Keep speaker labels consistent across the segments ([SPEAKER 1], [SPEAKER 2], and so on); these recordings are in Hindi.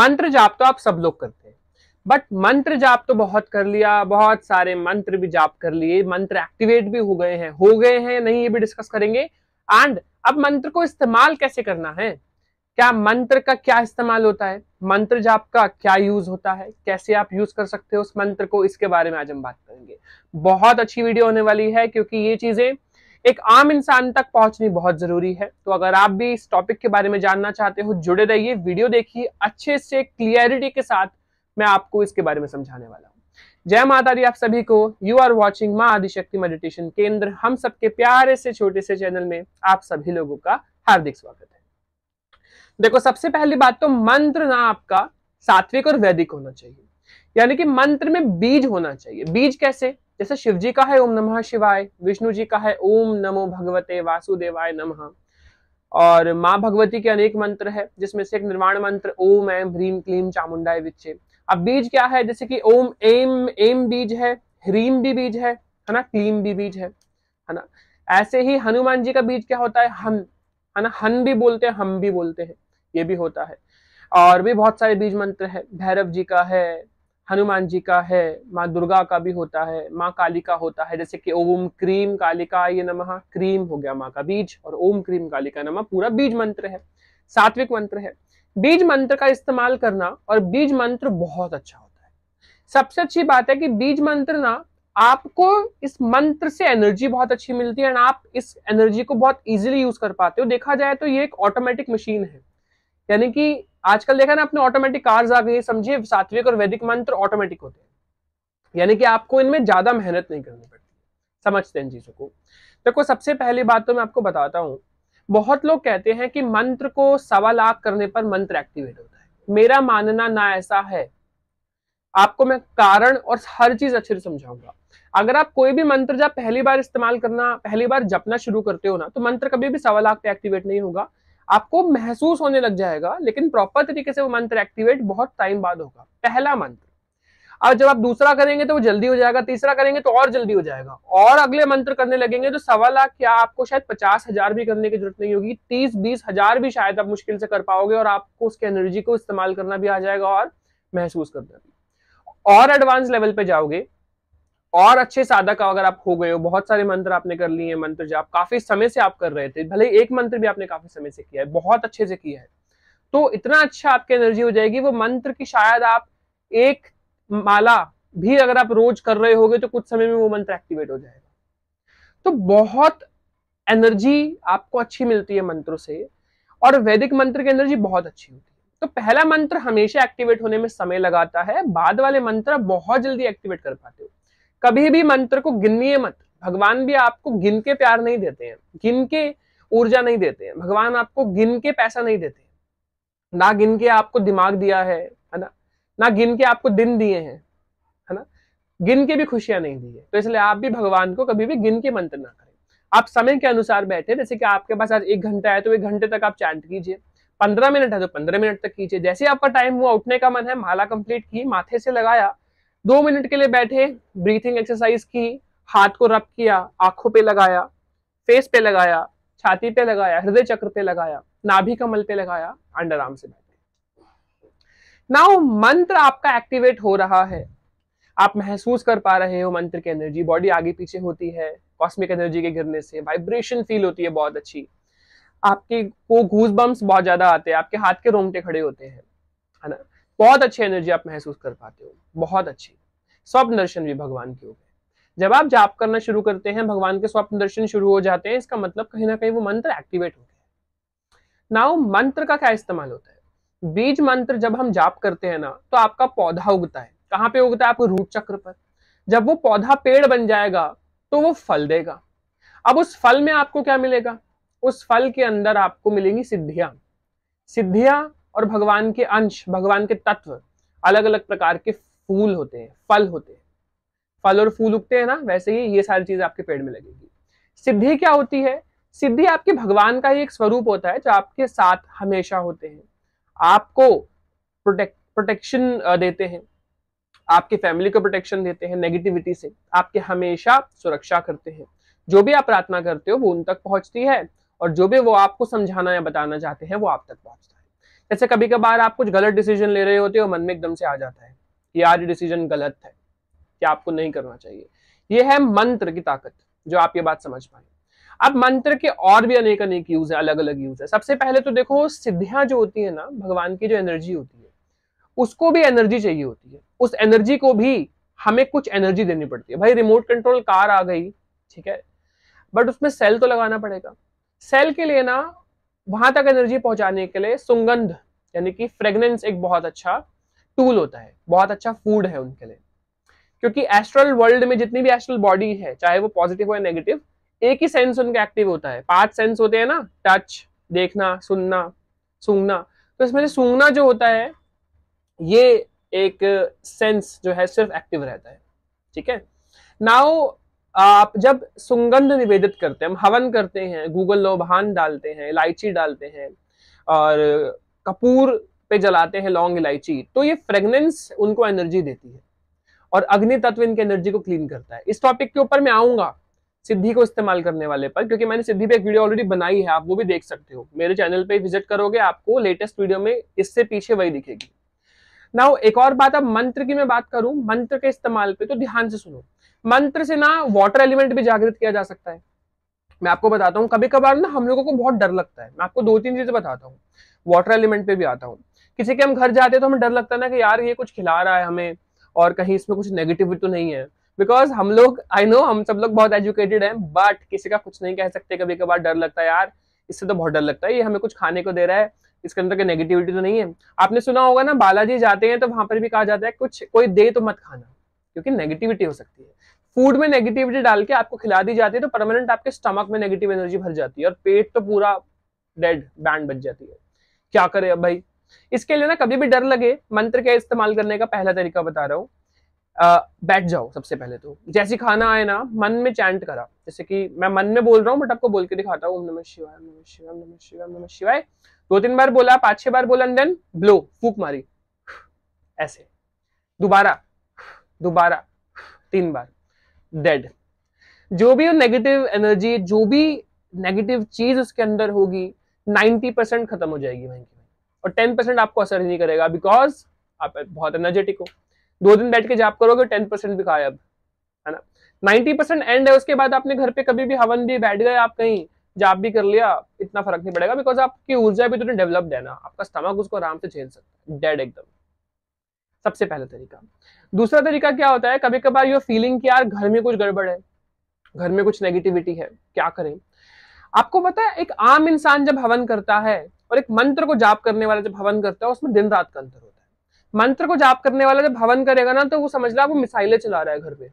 [SPEAKER 1] मंत्र जाप तो आप सब लोग करते हैं बट मंत्र जाप तो बहुत कर लिया बहुत सारे मंत्र भी जाप कर लिए मंत्र एक्टिवेट भी हो गए हैं हो गए हैं नहीं ये भी डिस्कस करेंगे एंड अब मंत्र को इस्तेमाल कैसे करना है क्या मंत्र का क्या इस्तेमाल होता है मंत्र जाप का क्या यूज होता है कैसे आप यूज कर सकते हो उस मंत्र को इसके बारे में आज हम बात करेंगे बहुत अच्छी वीडियो होने वाली है क्योंकि ये चीजें एक आम इंसान तक पहुंचनी बहुत जरूरी है तो अगर आप भी इस टॉपिक के बारे में जानना चाहते हो जुड़े रहिए वीडियो देखिए अच्छे से क्लियरिटी के साथ मैं आपको इसके बारे में समझाने वाला हूँ जय माता दी आप सभी को यू आर वॉचिंग माँ आदिशक्ति मेडिटेशन केंद्र हम सबके प्यारे से छोटे से चैनल में आप सभी लोगों का हार्दिक स्वागत है देखो सबसे पहली बात तो मंत्र ना आपका सात्विक और वैदिक होना चाहिए यानी कि मंत्र में बीज होना चाहिए बीज कैसे जैसे शिव जी का है ओम नमः शिवाय विष्णु जी का है ओम नमो भगवते वासुदेवाय नमः और माँ भगवती के अनेक मंत्र है जिसमें से एक निर्माण मंत्र ओम एम ह्रीम क्लीम चामुंडाय विच्छे अब बीज क्या है जैसे कि ओम एम एम बीज है ह्रीम भी बीज है है ना क्लीम भी बीज है है ना ऐसे ही हनुमान जी का बीज क्या होता है हम है ना हन भी बोलते हैं हम भी बोलते हैं ये भी होता है और भी बहुत सारे बीज मंत्र है भैरव जी का है हनुमान जी का है माँ दुर्गा का भी होता है माँ काली का होता है जैसे कि ओम क्रीम कालिका ये नमः क्रीम हो गया माँ का बीज और ओम क्रीम कालिका नमः पूरा बीज मंत्र है सात्विक मंत्र है बीज मंत्र का इस्तेमाल करना और बीज मंत्र बहुत अच्छा होता है सबसे अच्छी बात है कि बीज मंत्र ना आपको इस मंत्र से एनर्जी बहुत अच्छी मिलती है एंड आप इस एनर्जी को बहुत इजीली यूज कर पाते हो देखा जाए तो ये एक ऑटोमेटिक मशीन है यानी कि आजकल देखा ना अपने ऑटोमेटिक कार्स आ गई समझिए सात्विक और वैदिक मंत्र ऑटोमेटिक होते हैं यानी कि आपको इनमें ज्यादा मेहनत नहीं करनी पड़ती समझते हैं चीजों को देखो तो सबसे पहली बात तो मैं आपको बताता हूँ बहुत लोग कहते हैं कि मंत्र को सवा लाख करने पर मंत्र एक्टिवेट होता है मेरा मानना ना ऐसा है आपको मैं कारण और हर चीज अच्छे से समझाऊंगा अगर आप कोई भी मंत्र जब पहली बार इस्तेमाल करना पहली बार जपना शुरू करते हो ना तो मंत्र कभी भी सवा लाख पे एक्टिवेट नहीं होगा आपको महसूस होने लग जाएगा लेकिन प्रॉपर तरीके से वो मंत्र एक्टिवेट बहुत टाइम बाद होगा पहला मंत्र अब जब आप दूसरा करेंगे तो वो जल्दी हो जाएगा तीसरा करेंगे तो और जल्दी हो जाएगा और अगले मंत्र करने लगेंगे तो सवा लाख क्या आपको शायद पचास हजार भी करने की जरूरत नहीं होगी तीस बीस हजार भी शायद आप मुश्किल से कर पाओगे और आपको उसके एनर्जी को इस्तेमाल करना भी आ जाएगा और महसूस करना भी और एडवांस लेवल पे जाओगे और अच्छे साधक अगर आप हो गए हो बहुत सारे मंत्र आपने कर लिए हैं मंत्र जाप काफी समय से आप कर रहे थे भले एक मंत्र भी आपने काफी समय से किया है बहुत अच्छे से किया है तो इतना अच्छा आपकी एनर्जी हो जाएगी वो मंत्र की शायद आप एक माला भी अगर आप रोज कर रहे होगे तो कुछ समय में वो मंत्र एक्टिवेट हो जाएगा तो बहुत एनर्जी आपको अच्छी मिलती है मंत्रों से और वैदिक मंत्र की एनर्जी बहुत अच्छी होती है तो पहला मंत्र हमेशा एक्टिवेट होने में समय लगाता है बाद वाले मंत्र बहुत जल्दी एक्टिवेट कर पाते हो कभी भी मंत्र को गिनिए मत भगवान भी आपको गिन के प्यार नहीं देते हैं गिन के ऊर्जा नहीं देते हैं भगवान आपको गिन के पैसा नहीं देते ना गिन के आपको दिमाग दिया है है ना ना गिन के आपको दिन दिए हैं है ना गिन के भी खुशियां नहीं दी है तो इसलिए आप भी भगवान को कभी भी गिन के मंत्र ना करें आप समय के अनुसार बैठे जैसे कि आपके पास आज एक घंटा है तो एक घंटे तक आप चैंट कीजिए पंद्रह मिनट है तो पंद्रह मिनट तक कीजिए जैसे आपका टाइम हुआ उठने का मन है माला कंप्लीट की माथे से लगाया दो मिनट के लिए बैठे ब्रीथिंग एक्सरसाइज की हाथ को रब किया आंखों पे लगाया फेस पे लगाया छाती पे लगाया हृदय चक्र पे लगाया नाभि कमल पे लगाया अंडर आर्म से बैठे नाउ मंत्र आपका एक्टिवेट हो रहा है आप महसूस कर पा रहे हो मंत्र की एनर्जी बॉडी आगे पीछे होती है कॉस्मिक एनर्जी के गिरने से वाइब्रेशन फील होती है बहुत अच्छी आपके को घूस बम्स बहुत ज्यादा आते हैं आपके हाथ के रोंगटे खड़े होते हैं है ना बहुत अच्छी एनर्जी आप महसूस कर पाते हो बहुत अच्छी स्वप्न दर्शन भी भगवान के हो गए जब आप जाप करना शुरू करते हैं भगवान के स्वप्न दर्शन शुरू हो जाते हैं इसका मतलब कहीं ना कहीं वो मंत्र एक्टिवेट हो गया नाउ मंत्र का क्या इस्तेमाल होता है बीज मंत्र जब हम जाप करते हैं ना तो आपका पौधा उगता है कहाँ पे उगता है आपको रूट चक्र पर जब वो पौधा पेड़ बन जाएगा तो वो फल देगा अब उस फल में आपको क्या मिलेगा उस फल के अंदर आपको मिलेंगी सिद्धियां सिद्धियां और भगवान के अंश भगवान के तत्व अलग अलग प्रकार के फूल होते हैं फल होते हैं फल और फूल उगते हैं ना वैसे ही ये सारी चीज आपके पेड़ में लगेगी सिद्धि क्या होती है सिद्धि आपके भगवान का ही एक स्वरूप होता है जो आपके साथ हमेशा होते हैं आपको प्रोटेक्ट प्रोटेक्शन देते हैं आपके फैमिली को प्रोटेक्शन देते हैं नेगेटिविटी से आपके हमेशा सुरक्षा करते हैं जो भी आप प्रार्थना करते हो वो उन तक पहुंचती है और जो भी वो आपको समझाना या बताना चाहते हैं वो आप तक पहुंचता है जैसे कभी कभार आप कुछ गलत डिसीजन ले रहे होते हो मन में एकदम से आ जाता है कि यार डिसीजन गलत है कि आपको नहीं करना चाहिए ये है मंत्र की ताकत जो आप ये बात समझ पाए अब मंत्र के और भी अनेक अनेक यूज है अलग अलग यूज है सबसे पहले तो देखो सिद्धियां जो होती है ना भगवान की जो एनर्जी होती है उसको भी एनर्जी चाहिए होती है उस एनर्जी को भी हमें कुछ एनर्जी देनी पड़ती है भाई रिमोट कंट्रोल कार आ गई ठीक है बट उसमें सेल तो लगाना पड़ेगा सेल के लिए ना वहां तक एनर्जी पहुंचाने के लिए सुगंध यानी कि फ्रेग्रेंस एक बहुत अच्छा टूल होता है बहुत अच्छा फूड है उनके लिए क्योंकि एस्ट्रल वर्ल्ड में जितनी भी एस्ट्रल बॉडी है चाहे वो पॉजिटिव हो या नेगेटिव एक ही सेंस उनका एक्टिव होता है पांच सेंस होते हैं ना टच देखना सुनना सूंघना तो इसमें से सूंघना जो होता है ये एक सेंस जो है सिर्फ एक्टिव रहता है ठीक है नाउ आप जब सुगंध निवेदित करते हैं हम हवन करते हैं गूगल लोभान डालते हैं इलायची डालते हैं और कपूर पे जलाते हैं लौंग इलायची तो ये फ्रेगनेंस उनको एनर्जी देती है और अग्नि तत्व इनकी एनर्जी को क्लीन करता है इस टॉपिक के ऊपर मैं आऊंगा सिद्धि को इस्तेमाल करने वाले पर क्योंकि मैंने सिद्धि पे एक वीडियो ऑलरेडी बनाई है आप वो भी देख सकते हो मेरे चैनल पे विजिट करोगे आपको लेटेस्ट वीडियो में इससे पीछे वही दिखेगी नाउ एक और बात अब मंत्र की मैं बात करूं मंत्र के इस्तेमाल पे तो ध्यान से सुनो मंत्र से ना वाटर एलिमेंट भी जागृत किया जा सकता है मैं आपको बताता हूँ कभी कभार ना हम लोगों को बहुत डर लगता है मैं आपको दो तीन चीजें बताता हूँ वाटर एलिमेंट पे भी आता हूँ किसी के हम घर जाते हैं तो हमें डर लगता है ना कि यार ये कुछ खिला रहा है हमें और कहीं इसमें कुछ नेगेटिव तो नहीं है बिकॉज हम लोग आई नो हम सब लोग बहुत एजुकेटेड हैं बट किसी का कुछ नहीं कह सकते कभी कभार डर लगता है यार इससे तो बहुत डर लगता है ये हमें कुछ खाने को दे रहा है इसके अंदर कोई नेगेटिविटी तो नहीं है आपने सुना होगा ना बालाजी जाते हैं तो वहां पर भी कहा जाता है कुछ कोई दे तो मत खाना क्योंकि नेगेटिविटी हो सकती है फूड में नेगेटिविटी डाल के आपको खिला दी जाती है तो परमानेंट आपके स्टमक में नेगेटिव एनर्जी भर जाती है और पेट तो पूरा डेड बैंड बच जाती है क्या करे अब भाई इसके लिए ना कभी भी डर लगे मंत्र का इस्तेमाल करने का पहला तरीका बता रहा हूँ बैठ जाओ सबसे पहले तो जैसे खाना आए ना मन में चैंट करा जैसे कि मैं मन में बोल रहा हूँ बट आपको बोल के दिखाता हूँ नमः शिवाय नमः शिवाय नमः शिवाय नमः शिवाय दो तीन बार बोला पांच छह बार बोला देन ब्लो फूक मारी ऐसे दोबारा दोबारा तीन बार डेड जो भी नेगेटिव एनर्जी जो भी नेगेटिव चीज उसके अंदर होगी 90 परसेंट खत्म हो जाएगी वहीं की और 10 परसेंट आपको असर ही नहीं करेगा बिकॉज आप बहुत एनर्जेटिक हो दो दिन बैठ के जाप करोगे टेन परसेंट भी खाए अब है ना नाइन्टी परसेंट एंड है उसके बाद आपने घर पे कभी भी हवन भी बैठ गए आप कहीं जाप भी कर लिया इतना फर्क नहीं पड़ेगा बिकॉज आपकी ऊर्जा भी तो डेवलप्ड है ना आपका स्टमक उसको आराम से झेल सकता है डेड एकदम सबसे पहला तरीका दूसरा तरीका क्या होता है कभी कभार यू फीलिंग कि यार घर में कुछ गड़बड़ है घर में कुछ नेगेटिविटी है क्या करें आपको पता है एक आम इंसान जब हवन करता है और एक मंत्र को जाप करने वाला जब हवन करता है उसमें दिन रात का अंतर होता है मंत्र को जाप करने वाला जब हवन करेगा ना तो वो समझ ला वो मिसाइलें चला रहा है घर में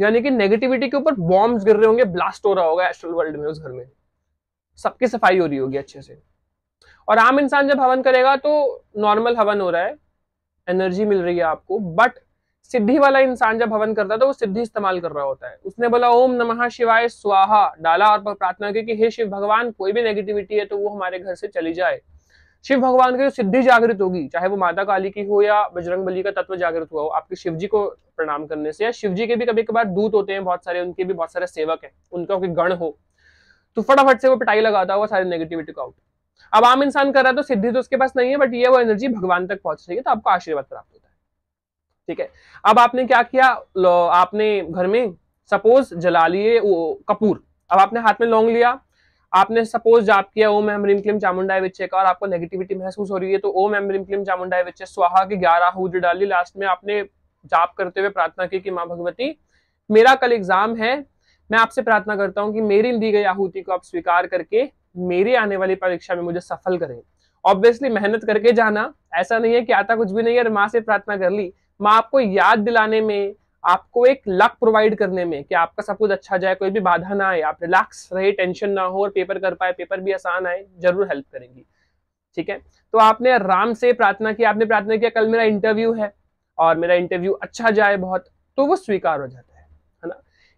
[SPEAKER 1] यानी कि नेगेटिविटी के ऊपर बॉम्ब गिर रहे होंगे ब्लास्ट हो रहा होगा एस्ट्रल वर्ल्ड में उस घर में सबकी सफाई हो रही होगी अच्छे से और आम इंसान जब हवन करेगा तो नॉर्मल हवन हो रहा है एनर्जी मिल रही है आपको बट सिद्धि वाला इंसान जब हवन करता है तो वो सिद्धि इस्तेमाल कर रहा होता है उसने बोला ओम नमः शिवाय स्वाहा डाला और प्रार्थना की कि हे शिव भगवान कोई भी नेगेटिविटी है तो वो हमारे घर से चली जाए शिव भगवान की सिद्धि जागृत होगी चाहे वो माता काली की हो या बजरंग बली का तत्व जागृत हुआ हो आपके शिव जी को प्रणाम करने से या शिव जी के भी कभी कभार दूत होते हैं बहुत सारे उनके भी बहुत सारे सेवक हैं उनका गण हो तो फटाफट से वो पिटाई लगाता हुआ सारी नेगेटिविटी को आउट अब आम इंसान कर रहा है तो सिद्धि तो उसके पास नहीं है बट ये वो एनर्जी भगवान तक पहुंच रही है तो आपको आशीर्वाद प्राप्त होता है ठीक है अब आपने क्या किया आपने घर में सपोज जला लिए कपूर अब आपने हाथ में लौंग लिया आपने सपोज जाप किया ओम एम रिम क्लिम चामुंडा विच्चे का और आपको नेगेटिविटी महसूस हो रही है तो ओम एम रिम क्लिम चामुंडा विच्चे स्वाहा की ग्यारह हूज डाली लास्ट में आपने जाप करते हुए प्रार्थना की कि माँ भगवती मेरा कल एग्जाम है मैं आपसे प्रार्थना करता हूँ कि मेरी दी गई आहूति को आप स्वीकार करके मेरी आने वाली परीक्षा में मुझे सफल करें ऑब्वियसली मेहनत करके जाना ऐसा नहीं है कि आता कुछ भी नहीं है माँ से प्रार्थना कर ली माँ आपको याद दिलाने में आपको एक लक प्रोवाइड करने में कि आपका सब कुछ अच्छा जाए कोई भी बाधा ना आए आप रिलैक्स रहे टेंशन ना हो और पेपर कर पाए पेपर भी आसान आए जरूर हेल्प करेंगी ठीक है तो आपने राम से प्रार्थना की आपने प्रार्थना किया कल मेरा इंटरव्यू है और मेरा इंटरव्यू अच्छा जाए बहुत तो वो स्वीकार हो जाता है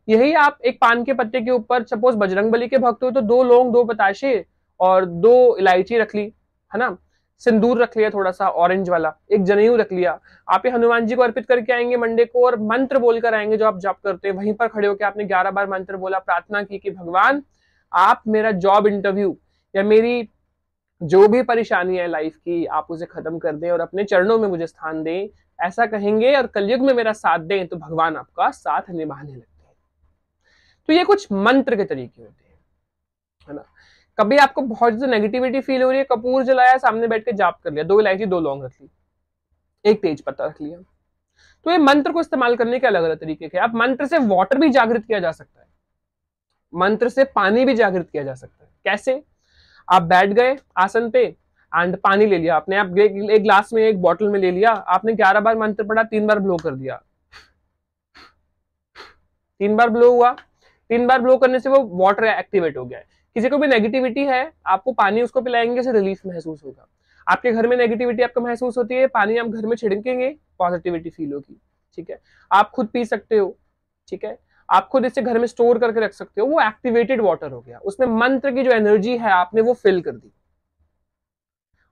[SPEAKER 1] यही आप एक पान के पत्ते के ऊपर सपोज बजरंग के भक्त हो तो दो लौंग दो बताशे और दो इलायची रख ली है ना सिंदूर रख लिया थोड़ा सा ऑरेंज वाला एक जनेऊ रख लिया आप ये हनुमान जी को अर्पित करके आएंगे मंडे को और मंत्र बोलकर आएंगे जो आप जॉब करते हैं वहीं पर खड़े होकर आपने 11 बार मंत्र बोला प्रार्थना की कि भगवान आप मेरा जॉब इंटरव्यू या मेरी जो भी परेशानी है लाइफ की आप उसे खत्म कर दें और अपने चरणों में मुझे स्थान दें ऐसा कहेंगे और कलयुग में मेरा साथ दें तो भगवान आपका साथ निभाने लगे तो ये कुछ मंत्र के तरीके होते हैं है ना कभी आपको बहुत ज्यादा नेगेटिविटी फील हो रही है कपूर जलाया सामने बैठ के जाप कर लिया दो इलायची दो लौंग रख ली एक तेज पत्ता रख लिया तो ये मंत्र को इस्तेमाल करने के अलग अलग तरीके के आप मंत्र से वाटर भी जागृत किया जा सकता है मंत्र से पानी भी जागृत किया जा सकता है कैसे आप बैठ गए आसन पे एंड पानी ले लिया आपने आप एक ग्लास में एक बॉटल में ले लिया आपने ग्यारह बार मंत्र पढ़ा तीन बार ब्लो कर दिया तीन बार ब्लो हुआ तीन बार ब्लो करने से वो वाटर एक्टिवेट हो गया है किसी को भी नेगेटिविटी है आपको पानी उसको पिलाएंगे से रिलीफ महसूस होगा आपके घर में नेगेटिविटी आपको महसूस होती है पानी आप घर में छिड़केंगे पॉजिटिविटी फील होगी ठीक है आप खुद पी सकते हो ठीक है आप खुद इसे घर में स्टोर करके रख सकते हो वो एक्टिवेटेड वाटर हो गया उसमें मंत्र की जो एनर्जी है आपने वो फिल कर दी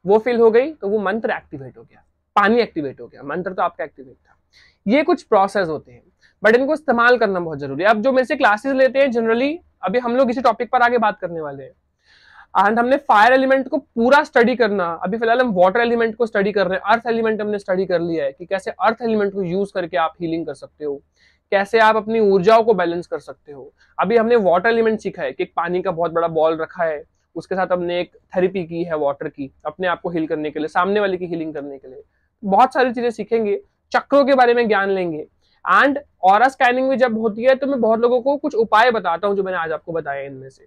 [SPEAKER 1] वो फिल हो गई तो वो मंत्र एक्टिवेट हो गया पानी एक्टिवेट हो गया मंत्र तो आपका एक्टिवेट था ये कुछ प्रोसेस होते हैं बट इनको इस्तेमाल करना बहुत जरूरी है अब जो मेरे से क्लासेस लेते हैं जनरली अभी हम लोग इसी टॉपिक पर आगे बात करने वाले हैं एंड हमने फायर एलिमेंट को पूरा स्टडी करना अभी फिलहाल हम वाटर एलिमेंट को स्टडी कर रहे हैं अर्थ एलिमेंट हमने स्टडी कर लिया है कि कैसे अर्थ एलिमेंट को यूज करके आप हीलिंग कर सकते हो कैसे आप अपनी ऊर्जाओं को बैलेंस कर सकते हो अभी हमने वाटर एलिमेंट सीखा है कि एक पानी का बहुत बड़ा बॉल रखा है उसके साथ हमने एक थेरेपी की है वाटर की अपने आप को हील करने के लिए सामने वाले की हीलिंग करने के लिए बहुत सारी चीजें सीखेंगे चक्रों के बारे में ज्ञान लेंगे एंड और स्कैनिंग भी जब होती है तो मैं बहुत लोगों को कुछ उपाय बताता हूँ जो मैंने आज आपको बताया इनमें से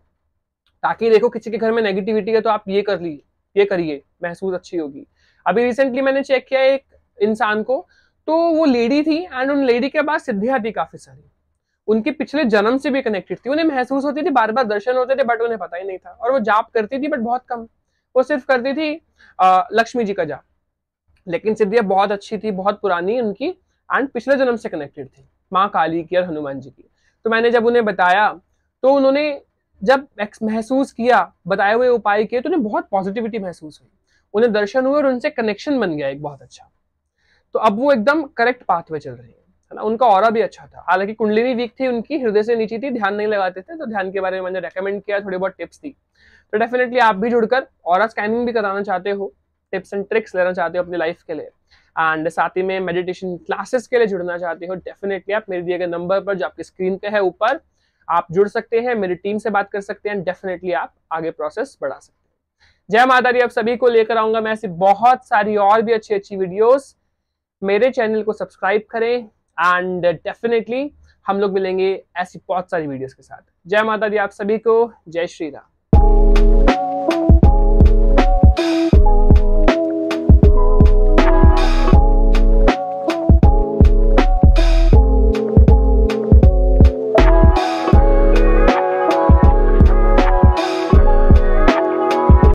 [SPEAKER 1] ताकि देखो किसी के घर में नेगेटिविटी है तो आप ये कर लीजिए ये करिए महसूस अच्छी होगी अभी रिसेंटली मैंने चेक किया एक इंसान को तो वो लेडी थी एंड उन लेडी के पास सिद्धियां थी काफी सारी उनके पिछले जन्म से भी कनेक्टेड थी उन्हें महसूस होती थी बार बार दर्शन होते थे बट उन्हें पता ही नहीं था और वो जाप करती थी बट बहुत कम वो सिर्फ करती थी लक्ष्मी जी का जाप लेकिन सिद्धियां बहुत अच्छी थी बहुत पुरानी उनकी एंड पिछले जन्म से कनेक्टेड थे माँ काली की और हनुमान जी की तो मैंने जब उन्हें बताया तो उन्होंने जब महसूस किया बताए हुए उपाय किए तो उन्हें बहुत पॉजिटिविटी महसूस हुई उन्हें दर्शन हुए और उनसे कनेक्शन बन गया एक बहुत अच्छा तो अब वो एकदम करेक्ट पाथ पे चल रहे हैं है ना उनका और भी अच्छा था हालांकि कुंडलिनी वीक थी उनकी हृदय से नीचे थी ध्यान नहीं लगाते थे तो ध्यान के बारे में मैंने रेकमेंड किया थोड़ी बहुत टिप्स दी तो डेफिनेटली आप भी जुड़कर और स्कैनिंग भी कराना चाहते हो टिप्स एंड ट्रिक्स लेना चाहते हो अपनी लाइफ के लिए एंड साथ ही में मेडिटेशन क्लासेस के लिए जुड़ना चाहते हो डेफिनेटली आप मेरे दिए गए नंबर पर जो आपकी स्क्रीन पे है ऊपर आप जुड़ सकते हैं मेरी टीम से बात कर सकते हैं डेफिनेटली आप आगे प्रोसेस बढ़ा सकते हैं जय माता दी आप सभी को लेकर आऊंगा मैं ऐसी बहुत सारी और भी अच्छी अच्छी वीडियोस मेरे चैनल को सब्सक्राइब करें एंड डेफिनेटली हम लोग मिलेंगे ऐसी बहुत सारी वीडियोस के साथ जय माता दी आप सभी को जय श्री राम